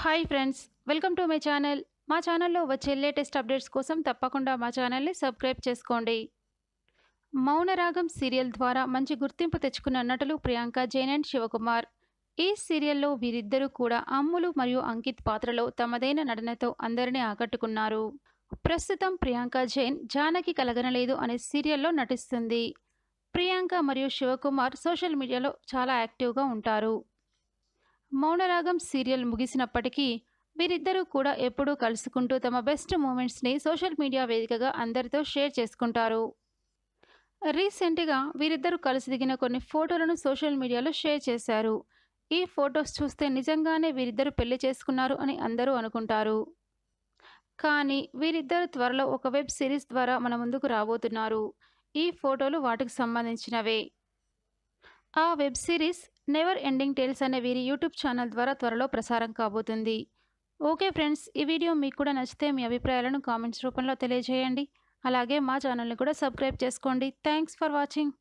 hi friends welcome to my channel మా ఛానల్లో వచ్చే లేటెస్ట్ అప్డేట్స్ కోసం తప్పకుండా మా ఛానల్ని సబ్స్క్రైబ్ చేసుకోండి మౌనరాగం సీరియల్ ద్వారా మంచి గుర్తింపు తెచ్చుకున్న నటులు ప్రియాంక జైన్ అండ్ శివకుమార్ ఈ సీరియల్లో వీరిద్దరూ కూడా అమ్ములు మరియు అంకిత్ పాత్రలో తమదైన నటనతో అందరినీ ఆకట్టుకున్నారు ప్రస్తుతం ప్రియాంక జైన్ జానకి కలగనలేదు అనే సీరియల్లో నటిస్తుంది ప్రియాంక మరియు శివకుమార్ సోషల్ మీడియాలో చాలా యాక్టివ్గా ఉంటారు మౌనరాగం సీరియల్ ముగిసినప్పటికీ వీరిద్దరూ కూడా ఎప్పుడూ కలుసుకుంటూ తమ బెస్ట్ మూమెంట్స్ని సోషల్ మీడియా వేదికగా అందరితో షేర్ చేసుకుంటారు రీసెంట్గా వీరిద్దరూ కలిసి దిగిన కొన్ని ఫోటోలను సోషల్ మీడియాలో షేర్ చేశారు ఈ ఫొటోస్ చూస్తే నిజంగానే వీరిద్దరూ పెళ్లి చేసుకున్నారు అని అందరూ అనుకుంటారు కానీ వీరిద్దరు త్వరలో ఒక వెబ్ సిరీస్ ద్వారా మన ముందుకు రాబోతున్నారు ఈ ఫోటోలు వాటికి సంబంధించినవే ఆ web series never ending tales అనే వీరి యూట్యూబ్ ఛానల్ ద్వారా త్వరలో ప్రసారం కాబోతుంది ఓకే ఫ్రెండ్స్ ఈ వీడియో మీకు కూడా నచ్చితే మీ అభిప్రాయాలను కామెంట్స్ రూపంలో తెలియజేయండి అలాగే మా ఛానల్ని కూడా సబ్స్క్రైబ్ చేసుకోండి థ్యాంక్స్ ఫర్ వాచింగ్